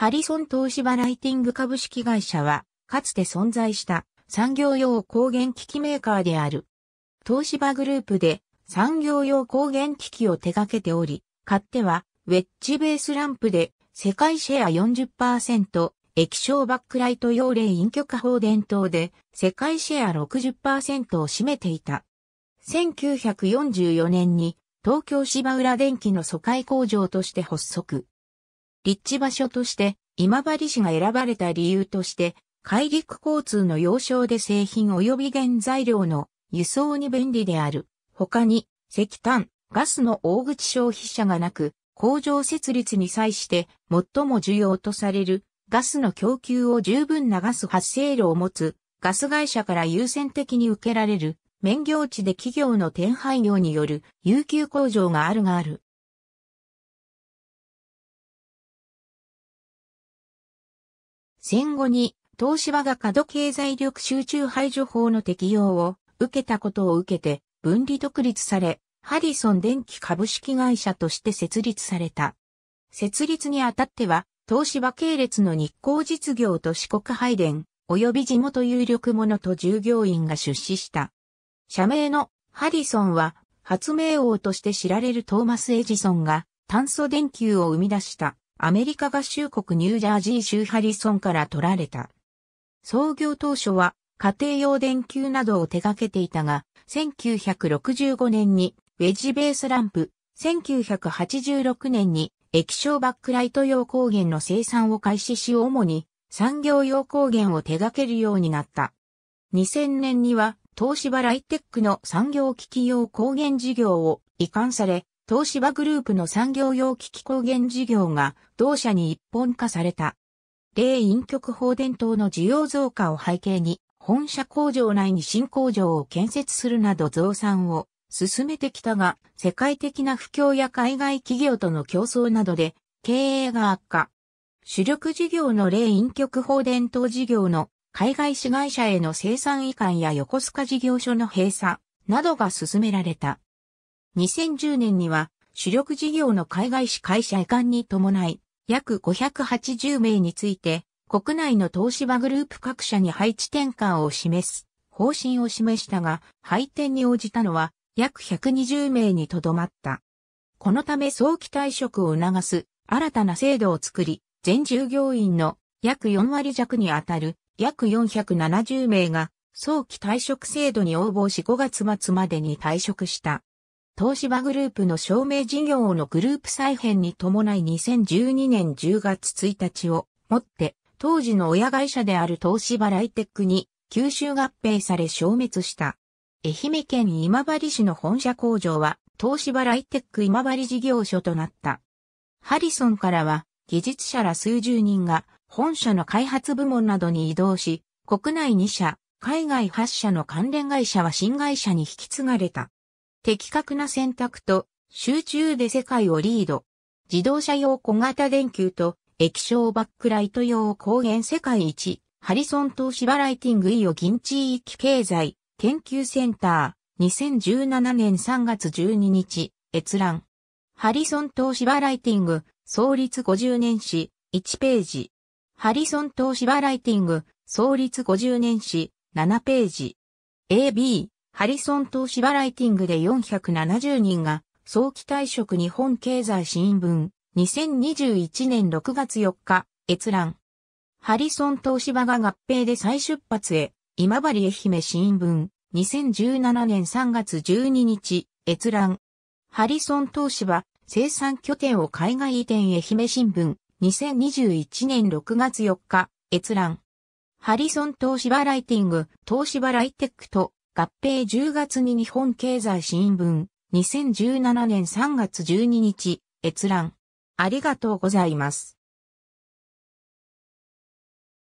ハリソン東芝ライティング株式会社は、かつて存在した産業用光源機器メーカーである。東芝グループで産業用光源機器を手掛けており、買っては、ウェッジベースランプで世界シェア40%、液晶バックライト用霊陰極放電灯で世界シェア60%を占めていた。1944年に東京芝浦電機の疎開工場として発足。立地場所として今治市が選ばれた理由として、海陸交通の要衝で製品及び原材料の輸送に便利である。他に、石炭、ガスの大口消費者がなく、工場設立に際して最も重要とされるガスの供給を十分なガス発生量を持つガス会社から優先的に受けられる、免業地で企業の転廃業による有給工場があるがある。戦後に東芝が過度経済力集中排除法の適用を受けたことを受けて分離独立され、ハリソン電気株式会社として設立された。設立にあたっては、東芝系列の日光実業と四国配電、及び地元有力者と従業員が出資した。社名のハリソンは発明王として知られるトーマス・エジソンが炭素電球を生み出した。アメリカ合衆国ニュージャージー州ハリソンから取られた。創業当初は家庭用電球などを手掛けていたが、1965年にウェジベースランプ、1986年に液晶バックライト用光源の生産を開始し主に産業用光源を手掛けるようになった。2000年には東芝ライテックの産業機器用光源事業を移管され、東芝グループの産業用機器工原事業が同社に一本化された。霊陰極放電灯の需要増加を背景に、本社工場内に新工場を建設するなど増産を進めてきたが、世界的な不況や海外企業との競争などで経営が悪化。主力事業の霊陰極放電灯事業の海外子会社への生産移管や横須賀事業所の閉鎖などが進められた。2010年には主力事業の海外市会社移管に伴い、約580名について、国内の東芝グループ各社に配置転換を示す方針を示したが、配点に応じたのは約120名にとどまった。このため早期退職を促す新たな制度を作り、全従業員の約4割弱にあたる約470名が早期退職制度に応募し5月末までに退職した。東芝グループの証明事業のグループ再編に伴い2012年10月1日をもって当時の親会社である東芝ライテックに吸収合併され消滅した。愛媛県今治市の本社工場は東芝ライテック今治事業所となった。ハリソンからは技術者ら数十人が本社の開発部門などに移動し、国内2社、海外8社の関連会社は新会社に引き継がれた。的確な選択と集中で世界をリード。自動車用小型電球と液晶バックライト用光源世界一。ハリソン東芝バライティングイオ銀地域経済研究センター2017年3月12日閲覧。ハリソン東芝バライティング創立50年史1ページ。ハリソン東芝バライティング創立50年史7ページ。AB ハリソン投資バライティングで470人が、早期退職日本経済新聞、2021年6月4日、閲覧。ハリソン東芝が合併で再出発へ、今治愛媛新聞、2017年3月12日、閲覧。ハリソン東芝、生産拠点を海外移転愛媛新聞、2021年6月4日、閲覧。ハリソン東芝ライティング、東芝ライテックと合併10月に日本経済新聞、2017年3月12日、閲覧。ありがとうございます。